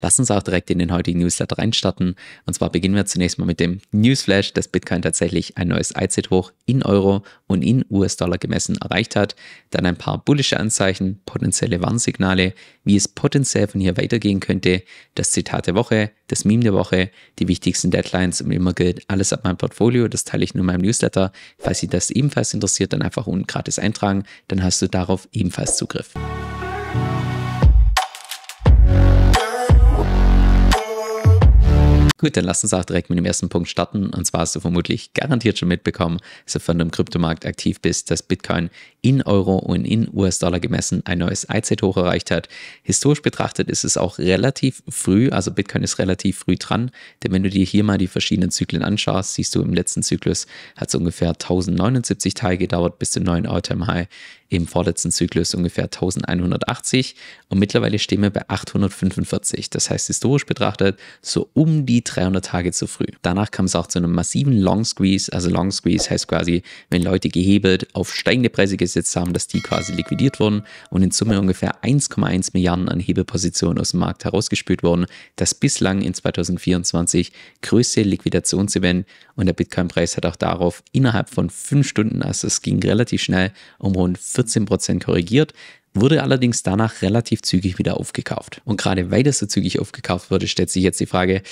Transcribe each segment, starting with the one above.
Lass uns auch direkt in den heutigen Newsletter reinstarten. Und zwar beginnen wir zunächst mal mit dem Newsflash, dass Bitcoin tatsächlich ein neues IZ-Hoch in Euro und in US-Dollar gemessen erreicht hat. Dann ein paar bullische Anzeichen, potenzielle Warnsignale, wie es potenziell von hier weitergehen könnte, das Zitat der Woche, das Meme der Woche, die wichtigsten Deadlines und immer gilt alles ab meinem Portfolio. Das teile ich nur in meinem Newsletter. Falls Sie das ebenfalls interessiert, dann einfach unten gratis eintragen. Dann hast du darauf ebenfalls Zugriff. Gut, dann lass uns auch direkt mit dem ersten Punkt starten. Und zwar hast du vermutlich garantiert schon mitbekommen, sofern du im Kryptomarkt aktiv bist, dass Bitcoin in Euro und in US-Dollar gemessen ein neues iz erreicht hat. Historisch betrachtet ist es auch relativ früh, also Bitcoin ist relativ früh dran, denn wenn du dir hier mal die verschiedenen Zyklen anschaust, siehst du im letzten Zyklus hat es ungefähr 1079 Tage gedauert bis zum neuen All-Time-High im vorletzten Zyklus ungefähr 1180 und mittlerweile stehen wir bei 845. Das heißt, historisch betrachtet so um die 300 Tage zu früh. Danach kam es auch zu einem massiven Long Squeeze. Also Long Squeeze heißt quasi, wenn Leute gehebelt auf steigende Preise gesetzt haben, dass die quasi liquidiert wurden und in Summe ungefähr 1,1 Milliarden an Hebelpositionen aus dem Markt herausgespült wurden. Das bislang in 2024 größte Liquidationsevent und der Bitcoin-Preis hat auch darauf innerhalb von fünf Stunden, also es ging relativ schnell, um rund 14% Prozent korrigiert wurde allerdings danach relativ zügig wieder aufgekauft. Und gerade weil das so zügig aufgekauft wurde, stellt sich jetzt die Frage,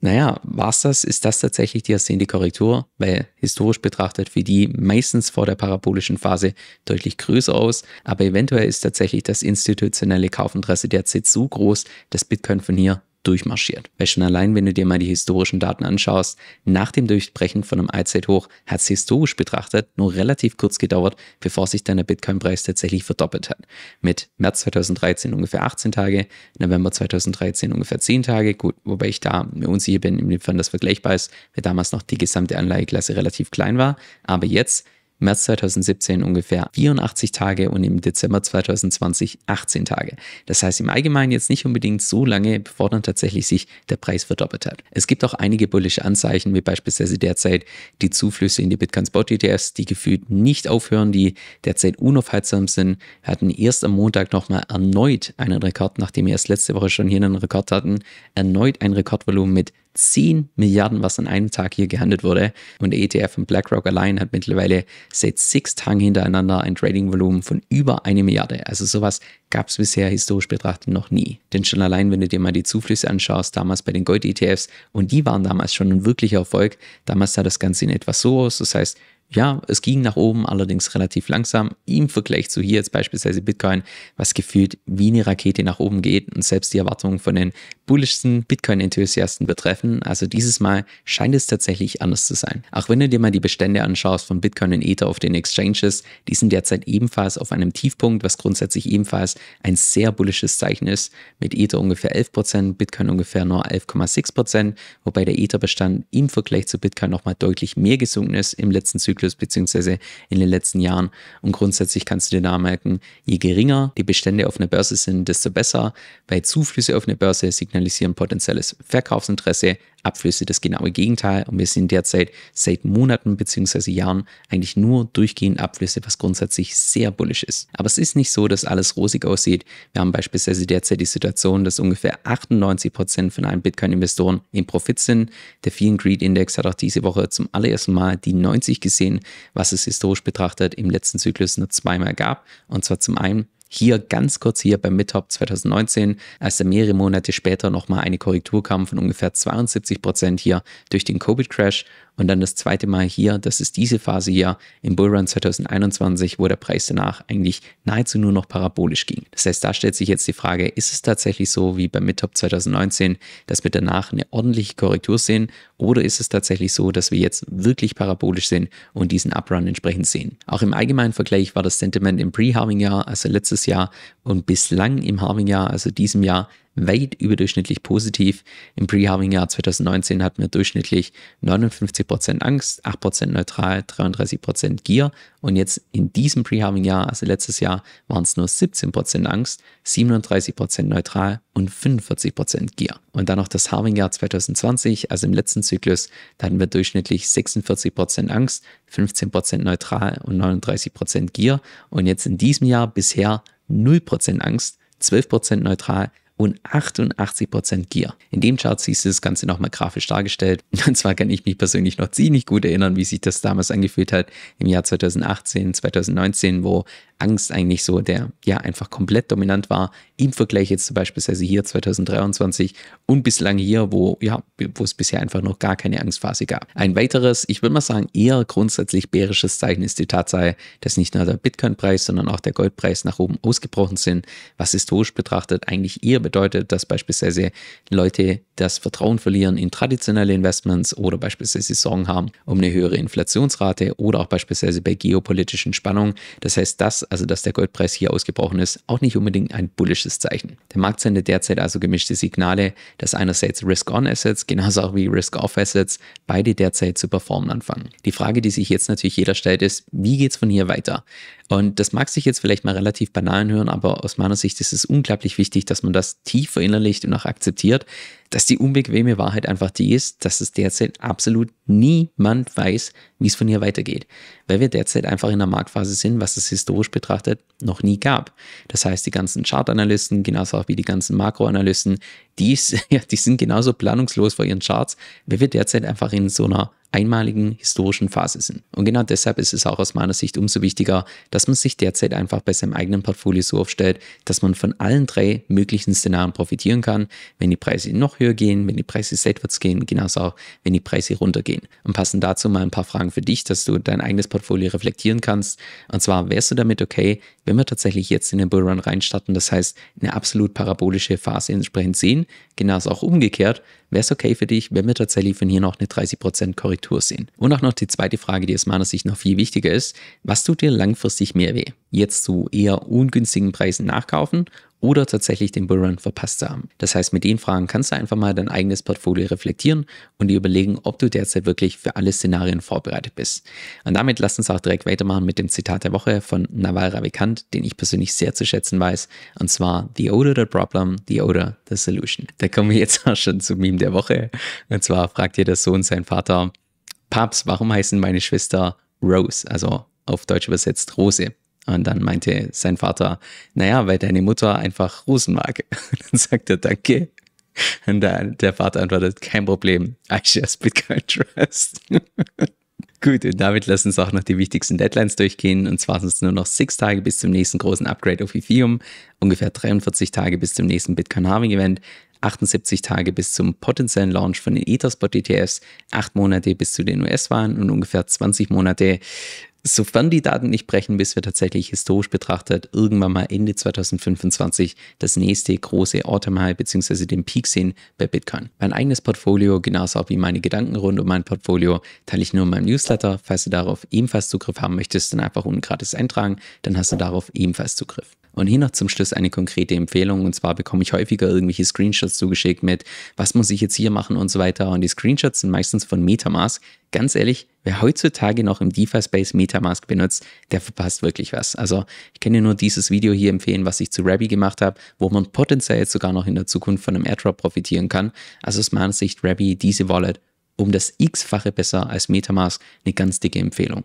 naja, war es das? Ist das tatsächlich die ersehnte Korrektur? Weil historisch betrachtet wie die meistens vor der parabolischen Phase deutlich größer aus, aber eventuell ist tatsächlich das institutionelle Kaufinteresse derzeit so groß, dass Bitcoin von hier durchmarschiert. Weil schon allein, wenn du dir mal die historischen Daten anschaust, nach dem Durchbrechen von einem Allzeithoch hat es historisch betrachtet nur relativ kurz gedauert, bevor sich dann der Bitcoin-Preis tatsächlich verdoppelt hat. Mit März 2013 ungefähr 18 Tage, November 2013 ungefähr 10 Tage, gut, wobei ich da mir unsicher bin, inwiefern das vergleichbar ist, weil damals noch die gesamte Anleiheklasse relativ klein war. Aber jetzt März 2017 ungefähr 84 Tage und im Dezember 2020 18 Tage. Das heißt im Allgemeinen jetzt nicht unbedingt so lange, bevor dann tatsächlich sich der Preis verdoppelt hat. Es gibt auch einige bullische Anzeichen, wie beispielsweise derzeit die Zuflüsse in die Bitcoin Spot ETFs, die gefühlt nicht aufhören, die derzeit unaufhaltsam sind. Wir hatten erst am Montag nochmal erneut einen Rekord, nachdem wir erst letzte Woche schon hier einen Rekord hatten, erneut ein Rekordvolumen mit 10 Milliarden, was an einem Tag hier gehandelt wurde. Und der ETF von BlackRock allein hat mittlerweile seit sechs Tagen hintereinander ein Trading-Volumen von über eine Milliarde. Also sowas gab es bisher historisch betrachtet noch nie. Denn schon allein, wenn du dir mal die Zuflüsse anschaust, damals bei den Gold-ETFs, und die waren damals schon ein wirklicher Erfolg, damals sah das Ganze in etwa so aus. Das heißt, ja, es ging nach oben, allerdings relativ langsam. Im Vergleich zu hier jetzt beispielsweise Bitcoin, was gefühlt wie eine Rakete nach oben geht und selbst die Erwartungen von den bullischsten Bitcoin-Enthusiasten betreffen. Also dieses Mal scheint es tatsächlich anders zu sein. Auch wenn du dir mal die Bestände anschaust von Bitcoin und Ether auf den Exchanges, die sind derzeit ebenfalls auf einem Tiefpunkt, was grundsätzlich ebenfalls ein sehr bullisches Zeichen ist. Mit Ether ungefähr 11%, Bitcoin ungefähr nur 11,6%, wobei der Ether-Bestand im Vergleich zu Bitcoin nochmal deutlich mehr gesunken ist im letzten Zyklus Zyklus beziehungsweise in den letzten Jahren. Und grundsätzlich kannst du dir da merken, je geringer die Bestände auf einer Börse sind, desto besser. Bei Zuflüsse auf einer Börse signalisieren potenzielles Verkaufsinteresse, Abflüsse das genaue Gegenteil und wir sind derzeit seit Monaten bzw. Jahren eigentlich nur durchgehend Abflüsse, was grundsätzlich sehr bullisch ist. Aber es ist nicht so, dass alles rosig aussieht. Wir haben beispielsweise derzeit die Situation, dass ungefähr 98% Prozent von allen Bitcoin-Investoren im Profit sind. Der Fear Greed Index hat auch diese Woche zum allerersten Mal die 90 gesehen, was es historisch betrachtet im letzten Zyklus nur zweimal gab. Und zwar zum einen hier ganz kurz hier beim Midtop 2019, als er mehrere Monate später nochmal eine Korrektur kam von ungefähr 72 Prozent hier durch den Covid-Crash und dann das zweite Mal hier, das ist diese Phase hier im Bullrun 2021, wo der Preis danach eigentlich nahezu nur noch parabolisch ging. Das heißt, da stellt sich jetzt die Frage, ist es tatsächlich so wie beim Midtop 2019, dass wir danach eine ordentliche Korrektur sehen oder ist es tatsächlich so, dass wir jetzt wirklich parabolisch sind und diesen Uprun entsprechend sehen? Auch im allgemeinen Vergleich war das Sentiment im Pre-Harving-Jahr, also letztes Jahr und bislang im Harving-Jahr, also diesem Jahr, weit überdurchschnittlich positiv. Im Pre-Harving-Jahr 2019 hatten wir durchschnittlich 59% Angst, 8% neutral, 33% Gier. Und jetzt in diesem Pre-Harving-Jahr, also letztes Jahr, waren es nur 17% Angst, 37% neutral und 45% Gier. Und dann noch das Harving-Jahr 2020, also im letzten Zyklus, da hatten wir durchschnittlich 46% Angst, 15% neutral und 39% Gier. Und jetzt in diesem Jahr bisher 0% Angst, 12% neutral, und 88% Gier. In dem Chart siehst du das Ganze nochmal grafisch dargestellt. Und zwar kann ich mich persönlich noch ziemlich gut erinnern, wie sich das damals angefühlt hat im Jahr 2018, 2019, wo Angst eigentlich so der, ja, einfach komplett dominant war im Vergleich jetzt zum Beispiel hier 2023 und bislang hier, wo, ja, wo es bisher einfach noch gar keine Angstphase gab. Ein weiteres, ich würde mal sagen, eher grundsätzlich bärisches Zeichen ist die Tatsache, dass nicht nur der Bitcoin-Preis, sondern auch der Goldpreis nach oben ausgebrochen sind, was historisch betrachtet eigentlich eher bedeutet, dass beispielsweise Leute das Vertrauen verlieren in traditionelle Investments oder beispielsweise Sorgen haben um eine höhere Inflationsrate oder auch beispielsweise bei geopolitischen Spannungen. Das heißt, dass, also dass der Goldpreis hier ausgebrochen ist, auch nicht unbedingt ein bullisches Zeichen. Der Markt sendet derzeit also gemischte Signale, dass einerseits Risk-on-Assets genauso auch wie Risk-off-Assets beide derzeit zu performen anfangen. Die Frage, die sich jetzt natürlich jeder stellt, ist, wie geht es von hier weiter? Und das mag sich jetzt vielleicht mal relativ banal hören, aber aus meiner Sicht ist es unglaublich wichtig, dass man das tief verinnerlicht und auch akzeptiert, dass die unbequeme Wahrheit einfach die ist, dass es derzeit absolut niemand weiß, wie es von hier weitergeht, weil wir derzeit einfach in einer Marktphase sind, was es historisch betrachtet noch nie gab. Das heißt, die ganzen Chartanalysten, genauso auch wie die ganzen Makroanalysten, die, ist, ja, die sind genauso planungslos vor ihren Charts, weil wir derzeit einfach in so einer einmaligen historischen Phase sind. Und genau deshalb ist es auch aus meiner Sicht umso wichtiger, dass man sich derzeit einfach bei seinem eigenen Portfolio so aufstellt, dass man von allen drei möglichen Szenarien profitieren kann, wenn die Preise noch höher gehen, wenn die Preise seitwärts gehen, genauso auch, wenn die Preise runtergehen. Und passen dazu mal ein paar Fragen für dich, dass du dein eigenes Portfolio reflektieren kannst. Und zwar wärst du damit okay, wenn wir tatsächlich jetzt in den Bullrun reinstarten, das heißt eine absolut parabolische Phase entsprechend sehen, genauso auch umgekehrt, wäre es okay für dich, wenn wir tatsächlich von hier noch eine 30% Korrektur Natur sehen. Und auch noch die zweite Frage, die aus meiner Sicht noch viel wichtiger ist. Was tut dir langfristig mehr weh? Jetzt zu eher ungünstigen Preisen nachkaufen oder tatsächlich den Bullrun verpasst zu haben. Das heißt, mit den Fragen kannst du einfach mal dein eigenes Portfolio reflektieren und dir überlegen, ob du derzeit wirklich für alle Szenarien vorbereitet bist. Und damit lasst uns auch direkt weitermachen mit dem Zitat der Woche von Nawal Ravikant, den ich persönlich sehr zu schätzen weiß, und zwar The Order the Problem, The Order the Solution. Da kommen wir jetzt auch schon zum Meme der Woche. Und zwar fragt ihr der Sohn seinen Vater, Papst, warum heißen meine Schwester Rose? Also auf Deutsch übersetzt Rose. Und dann meinte sein Vater, naja, weil deine Mutter einfach Rosen mag. Und dann sagt er, danke. Und dann der Vater antwortet, kein Problem, I just Bitcoin Trust. Gut, und damit lassen uns auch noch die wichtigsten Deadlines durchgehen. Und zwar sind es nur noch sechs Tage bis zum nächsten großen Upgrade auf Ethereum, ungefähr 43 Tage bis zum nächsten Bitcoin Harving Event, 78 Tage bis zum potenziellen Launch von den Etherspot-ETFs, 8 Monate bis zu den US-Wahlen und ungefähr 20 Monate, sofern die Daten nicht brechen, bis wir tatsächlich historisch betrachtet irgendwann mal Ende 2025 das nächste große Autumn-High bzw. den Peak sehen bei Bitcoin. Mein eigenes Portfolio, genauso wie meine Gedanken rund um mein Portfolio, teile ich nur in meinem Newsletter. Falls du darauf ebenfalls Zugriff haben möchtest, dann einfach unten gratis eintragen, dann hast du darauf ebenfalls Zugriff. Und hier noch zum Schluss eine konkrete Empfehlung. Und zwar bekomme ich häufiger irgendwelche Screenshots zugeschickt mit, was muss ich jetzt hier machen und so weiter. Und die Screenshots sind meistens von Metamask. Ganz ehrlich, wer heutzutage noch im DeFi-Space Metamask benutzt, der verpasst wirklich was. Also ich kann dir nur dieses Video hier empfehlen, was ich zu Rabby gemacht habe, wo man potenziell sogar noch in der Zukunft von einem Airdrop profitieren kann. Also aus meiner Sicht Rabby, diese Wallet, um das x-fache besser als Metamask, eine ganz dicke Empfehlung.